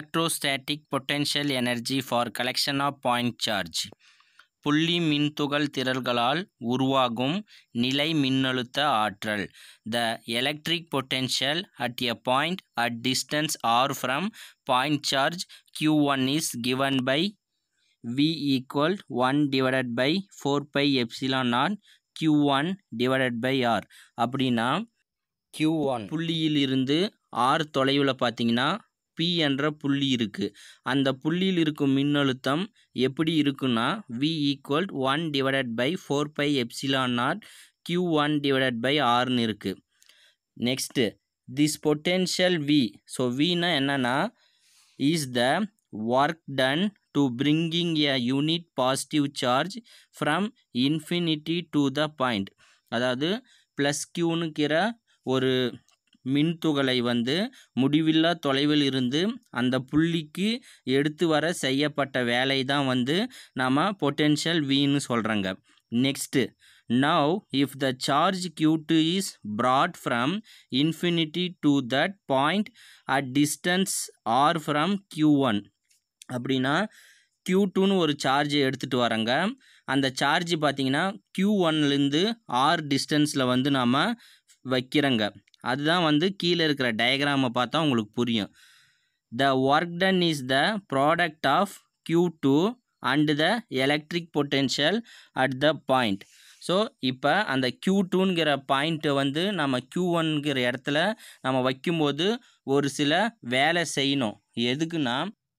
Electrostatic potential energy for collection of point charge புள்ளி மின்துகள் திரள்களால் உருவாகும் நிலை மின்னழுத்த ஆற்றல் the electric potential at a point at distance R from point charge Q one is given by V equal one divided by four pi epsilon R Q one divided by R அப்படின்னா Q one புள்ளியிலிருந்து R தொலைவில் பார்த்தீங்கன்னா B என்ற புள்ளி இருக்குது அந்த புள்ளியில் இருக்கும் மின்னழுத்தம் எப்படி இருக்குன்னா V equal one divided by four pi epsilon naught Q one divided by ஆர்னு இருக்குது next this potential V so வினா என்னென்னா is the work done to bringing a unit positive charge from infinity to the point அதாவது plus கியூனுக்கிற ஒரு மின்துகளை வந்து முடிவில்லா தொலைவில் இருந்து அந்த புள்ளிக்கு எடுத்து வர செய்யப்பட்ட வேலை தான் வந்து நாம் பொட்டென்ஷியல் வின்னு சொல்கிறோங்க next now if the charge Q two is brought from infinity to that point at distance R from Q one அப்படின்னா கியூ டூன்னு ஒரு சார்ஜ் எடுத்துகிட்டு வரங்க அந்த சார்ஜ் பார்த்திங்கன்னா கியூ ஒன்லேருந்து ஆர் டிஸ்டன்ஸில் வந்து நாம் வைக்கிறங்க அதுதான் வந்து கீழே இருக்கிற டயக்ராமை பார்த்தா உங்களுக்கு புரியும் the work done is the product of Q two and the electric potential at the point so இப்போ அந்த க்யூ டூங்கிற பாயிண்ட்டை வந்து நம்ம க்யூ ஒன்கிற இடத்துல நம்ம வைக்கும்போது ஒரு சில வேலை செய்யணும் எதுக்குன்னா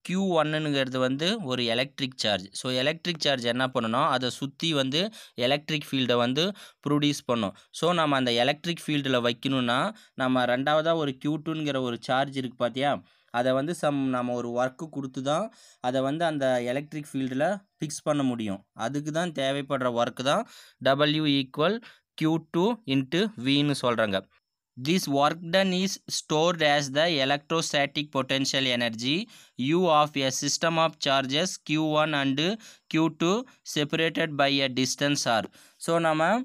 கியூ ஒன்னுங்கிறது வந்து ஒரு electric charge so electric charge என்ன பண்ணணும் அதை சுற்றி வந்து எலக்ட்ரிக் ஃபீல்டை வந்து ப்ரொடியூஸ் பண்ணும் ஸோ நம்ம அந்த எலக்ட்ரிக் ஃபீல்டில் வைக்கணும்னா நம்ம ரெண்டாவதாக ஒரு கியூ டூங்கிற ஒரு சார்ஜ் இருக்குது பார்த்தியா அதை வந்து சம் நம்ம ஒரு ஒர்க்கு கொடுத்து தான் அதை வந்து அந்த எலக்ட்ரிக் ஃபீல்டில் ஃபிக்ஸ் பண்ண முடியும் அதுக்கு தான் தேவைப்படுற ஒர்க்கு தான் W equal Q two into வின்னு சொல்கிறாங்க This work done is stored as the electrostatic potential energy U of a system of charges Q1 and Q2 separated by a distance R. So, நம்ம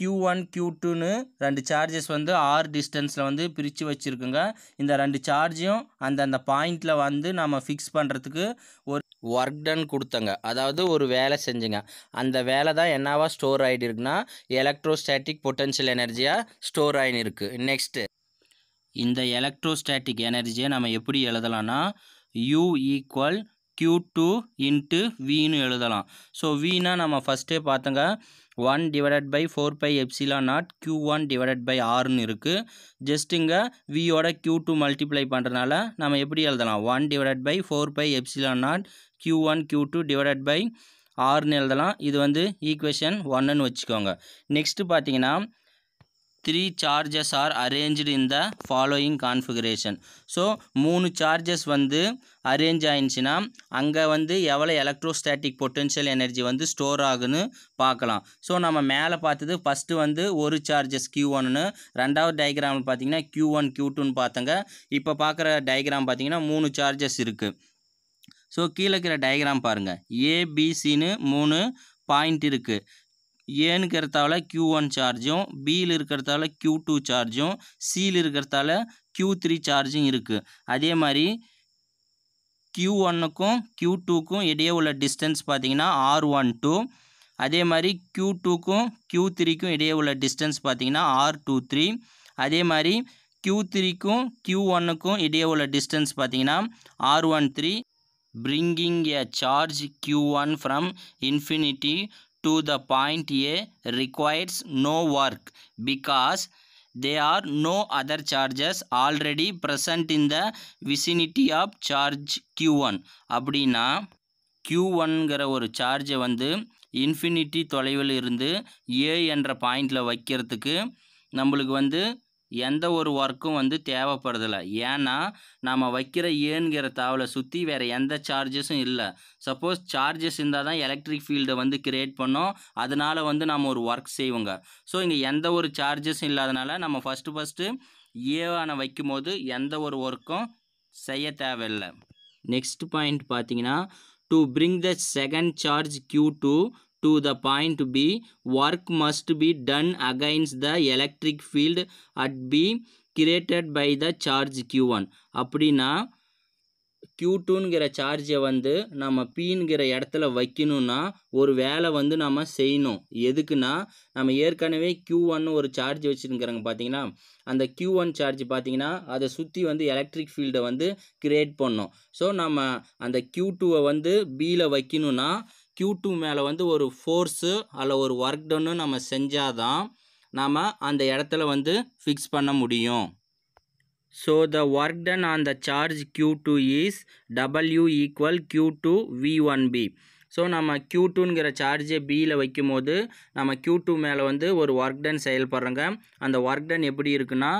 Q one Q டூன்னு ரெண்டு charges வந்து R டிஸ்டன்ஸில் வந்து பிரித்து வச்சுருக்குங்க இந்த ரெண்டு சார்ஜையும் அந்தந்த பாயிண்டில் வந்து நம்ம ஃபிக்ஸ் பண்ணுறதுக்கு ஒரு ஒர்க் டன் கொடுத்தங்க அதாவது ஒரு வேலை செஞ்சுங்க அந்த வேலை தான் என்னவா ஸ்டோர் ஆகிட்டு எலக்ட்ரோஸ்டாட்டிக் பொட்டன்ஷியல் எனர்ஜியாக ஸ்டோர் ஆகின்னு நெக்ஸ்ட்டு இந்த எலக்ட்ரோஸ்டாட்டிக் எனர்ஜியை நம்ம எப்படி எழுதலாம்னா U equal Q two into வின்னு எழுதலாம் ஸோ வினா நம்ம ஃபஸ்ட்டே பார்த்தோங்க one divided by four pi epsilon naught Q one divided by ஆறுன்னு இருக்குது ஜஸ்ட் இங்கே வியோட கியூ டூ மல்டிப்ளை பண்ணுறதுனால நம்ம எப்படி எழுதலாம் one divided by four pi epsilon naught Q one Q two divided by ஆறுன்னு எழுதலாம் இது வந்து ஈக்குவேஷன் ஒன்னுன்னு வச்சுக்கோங்க நெக்ஸ்ட்டு பார்த்தீங்கன்னா three charges are arrange in the following configuration so மூணு சார்ஜஸ் வந்து அரேஞ்ச் ஆயிடுச்சுன்னா அங்கே வந்து எவ்வளோ எலக்ட்ரோஸ்டாட்டிக் பொட்டென்ஷியல் எனர்ஜி வந்து ஸ்டோர் ஆகுன்னு பார்க்கலாம் ஸோ நம்ம மேலே பார்த்தது ஃபஸ்ட்டு வந்து ஒரு சார்ஜஸ் கியூ ஒன்னு ரெண்டாவது டயக்ராமில் பார்த்தீங்கன்னா கியூ ஒன் கியூ டூன்னு பார்த்தங்க இப்போ பார்க்குற டயக்ராம் பார்த்தீங்கன்னா மூணு சார்ஜஸ் இருக்குது ஸோ கீழே இருக்கிற டயக்ராம் பாருங்கள் ஏபிசின்னு மூணு பாயிண்ட் இருக்குது ஏன்னு இருக்கிறதால கியூ ஒன் சார்ஜும் பியில் இருக்கிறதால க்யூ டூ சார்ஜும் சியில் இருக்கிறதால க்யூ த்ரீ சார்ஜும் இருக்குது அதே மாதிரி க்யூ ஒன்னுக்கும் க்யூ டூக்கும் இடையே உள்ள டிஸ்டன்ஸ் பார்த்தீங்கன்னா ஆர் ஒன் டூ அதே மாதிரி க்யூ டூக்கும் க்யூ த்ரீக்கும் இடையே உள்ள டிஸ்டன்ஸ் பார்த்தீங்கன்னா ஆர் டூ த்ரீ அதே மாதிரி க்யூ த்ரீக்கும் க்யூ ஒன்னுக்கும் இடையே உள்ள டிஸ்டன்ஸ் பார்த்தீங்கன்னா R one three bringing charge Q one from infinity to the point A requires no work because there are no other charges already present in the vicinity of charge Q1. அப்படினா Q1 கர ஒரு charge வந்து infinity தொலைவில் இருந்து A என்ற pointல வைக்கிரத்துக்கு நம்மளுக்கு வந்து எந்த ஒரு ஒர்க்கும் வந்து தேவைப்படுறதில்லை ஏன்னா நம்ம வைக்கிற ஏங்கிற தாவலை சுற்றி வேறு எந்த சார்ஜஸும் இல்லை சப்போஸ் சார்ஜஸ் இருந்தால் தான் எலக்ட்ரிக் ஃபீல்டை வந்து கிரியேட் பண்ணோம் அதனால் வந்து நம்ம ஒரு ஒர்க் செய்வோங்க ஸோ இங்கே எந்த ஒரு சார்ஜஸும் இல்லாதனால நம்ம ஃபஸ்ட்டு ஃபஸ்ட்டு ஏவான வைக்கும் போது எந்த ஒரு ஒர்க்கும் செய்ய தேவையில்லை நெக்ஸ்ட் பாயிண்ட் பார்த்தீங்கன்னா to bring the second charge Q two the the P work must be done done the the electric at P created by the charge Q one அப்படின்னா டூங்கிற சார்ஜை வந்து நம்ம Pங்கிற இடத்துல வைக்கணுன்னா ஒரு வேலை வந்து நம்ம செய்யணும் எதுக்குன்னா நம்ம ஏற்கனவே ஒன்னு ஒரு சார்ஜ் வச்சுருக்கிறோங்க பார்த்தீங்கன்னா அந்த ஒன் சார்ஜ் பார்த்தீங்கன்னா அதை சுற்றி வந்து எலக்ட்ரிக் ஃபீல்டை வந்து கிரியேட் பண்ணோம் ஸோ நம்ம அந்த டூவை வந்து பியில் வைக்கணுன்னா க்யூ டூ மேலே வந்து ஒரு ஃபோர்ஸு அல்ல ஒரு ஒர்க் டன்னு நம்ம செஞ்சால் தான் நாம் அந்த இடத்துல வந்து ஃபிக்ஸ் பண்ண முடியும் so the work done on the charge Q two is W equal Q two V one P so நம்ம கியூ டூங்கிற சார்ஜை பியில் வைக்கும் போது நம்ம கியூ டூ மேலே வந்து ஒரு ஒர்க் டன் செயல்படுறோங்க அந்த ஒர்க் டன் எப்படி இருக்குன்னா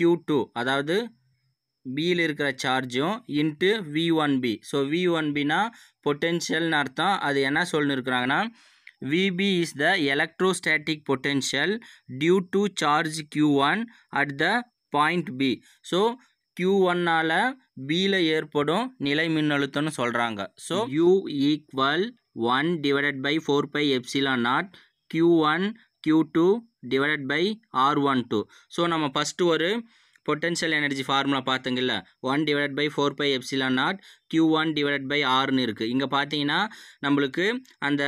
கியூ டூ அதாவது பியில் இருக்கிற சார்ஜும் into V one P so V one பினா பொட்டென்ஷியல்னு அர்த்தம் அது என்ன சொல்லிருக்கிறாங்கன்னா VP is the electrostatic potential due to charge Q one at the point P so Q ஒன்னால் பியில் ஏற்படும் நிலை மின்னழுத்தம்னு சொல்கிறாங்க so U equal one divided by four pi epsilon naught Q one Q two divided by R one two so நம்ம first ஒரு potential energy formula பார்த்துங்கல்ல one divide by four pi epsilon naught Q one divide by ஆறுன்னு இருக்குது இங்கே பார்த்தீங்கன்னா நம்மளுக்கு அந்த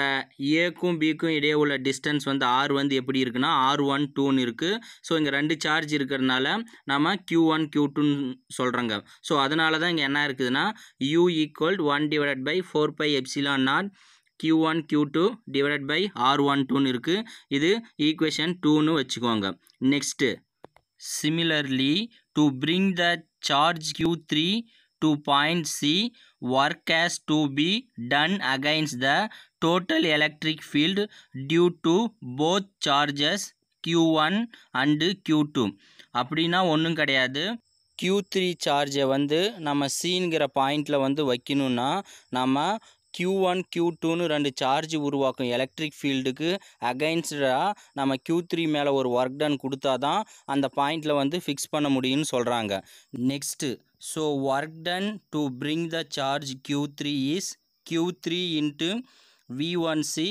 ஏக்கும் பிக்கும் இடையே உள்ள டிஸ்டன்ஸ் வந்து ஆர் வந்து எப்படி இருக்குன்னா ஆர் ஒன் டூன்னு இருக்குது ஸோ இங்கே ரெண்டு சார்ஜ் இருக்கிறதுனால நம்ம கியூ ஒன் கியூ டூன்னு சொல்கிறோங்க ஸோ அதனால தான் இங்கே என்ன இருக்குதுன்னா U equal one divide by four pi epsilon naught Q one Q two divide by R one டூன்னு இருக்குது இது ஈக்குவேஷன் டூன்னு வச்சுக்கோங்க next Similarly, to bring the charge Q3 to point C, work has to be done against the total electric field due to both charges Q1 and Q2. அப்படினா ஒன்னும் கடையாது. Q3 charge சார்ஜை வந்து நம்ம இங்கிற பாயிண்டில் வந்து வைக்கணும்னா நம்ம க்யூ ஒன் க்யூ டூன்னு ரெண்டு சார்ஜ் உருவாக்கும் electric ஃபீல்டுக்கு அகைன்ஸ்டாக நம்ம க்யூ த்ரீ மேலே ஒரு ஒர்க் டன் கொடுத்தா தான் அந்த pointல வந்து ஃபிக்ஸ் பண்ண முடியும்னு சொல்கிறாங்க next so work done to bring the charge Q three is Q three into V one C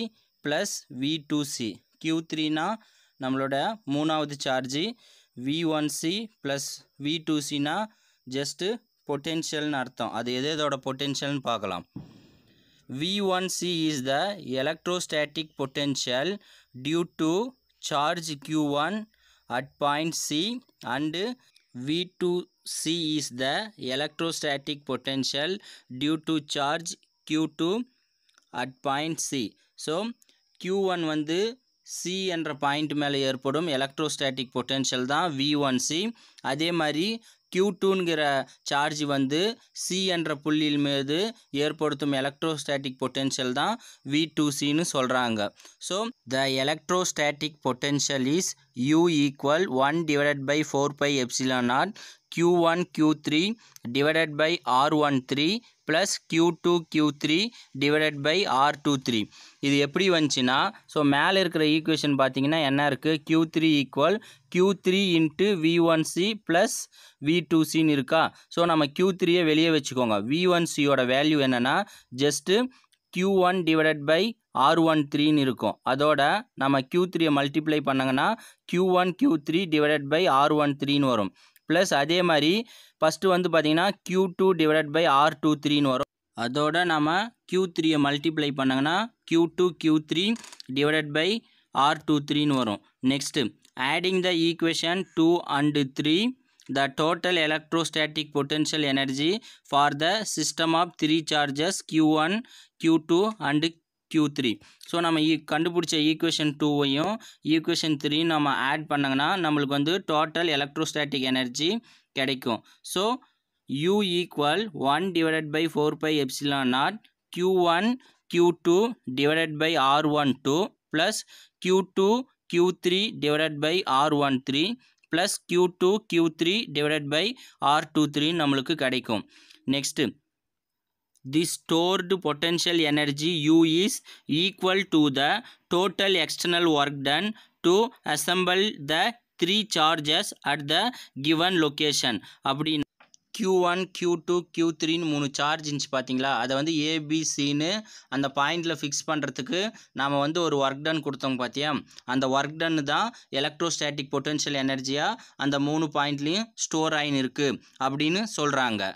plus V two C Q த்ரீனா நம்மளோட மூணாவது charge V one C plus V two just பொட்டென்ஷியல்னு அர்த்தம் அது எது potential பொட்டென்ஷியல்னு பார்க்கலாம் V1C is the electrostatic potential due to charge Q1 at point C and V2C is the electrostatic potential due to charge Q2 at point C. So, Q1 வந்து C என்ற point மேலே ஏற்படும் electrostatic potential தான் V1C அதே மரி Q டூங்கிற charge வந்து C என்ற புள்ளியில் மீது ஏற்படுத்தும் எலக்ட்ரோஸ்டேட்டிக் பொட்டென்ஷியல் தான் வி டூ சின்னு சொல்கிறாங்க so the electrostatic potential is U equal one divided by four pi epsilon naught Q1, Q3 divided by R13 plus Q2, Q3 divided by R23 இது எப்படி வந்துச்சுன்னா ஸோ மேலே இருக்கிற ஈக்குவேஷன் பார்த்தீங்கன்னா என்ன இருக்குது Q3 three equal Q three into V one C plus V two சின்னு இருக்கா ஸோ நம்ம க்யூ த்ரீயை வெளியே வச்சுக்கோங்க வி ஒன் சியோட வேல்யூ என்னென்னா just Q one divided by R one த்ரீன்னு இருக்கும் அதோட நம்ம க்யூ த்ரீயை மல்டிப்ளை பண்ணங்கன்னா Q one Q three divided by R one த்ரீன்னு வரும் ப்ளஸ் அதே மாதிரி ஃபஸ்ட்டு வந்து பார்த்திங்கன்னா Q two divided by R two த்ரீன்னு வரும் அதோட நம்ம க்யூ த்ரீயை மல்டிப்ளை பண்ணாங்கன்னா q two q three divided by R two த்ரீன்னு வரும் next adding the equation two and three the total electrostatic potential energy for the system of three charges q one Q two and q three so நம்ம கண்டுபிடிச்ச equation டூவையும் equation three நம்ம add பண்ணோங்கன்னா நம்மளுக்கு வந்து total electrostatic energy கிடைக்கும் so U equal 1 divided by 4 pi epsilon naught Q1 Q2 divided by R12 plus Q2 Q3 divided by R13 plus Q2 Q3 divided by R23 நம்மளுக்கு கடைக்கும் next the stored potential energy U is equal to the total external work done to assemble the three charges at the given location அப்படி Q1, Q2, Q3 two charge த்ரீன்னு மூணு அது வந்து A, B, C ஏபிசின்னு அந்த பாயிண்டில் fix பண்ணுறதுக்கு நாம் வந்து ஒரு work done குடுத்தும் பார்த்தியாம் அந்த work done தான் electrostatic potential energy அந்த மூணு பாயிண்ட்லேயும் store ஐன் இருக்கு அப்படின்னு சொல்ராங்க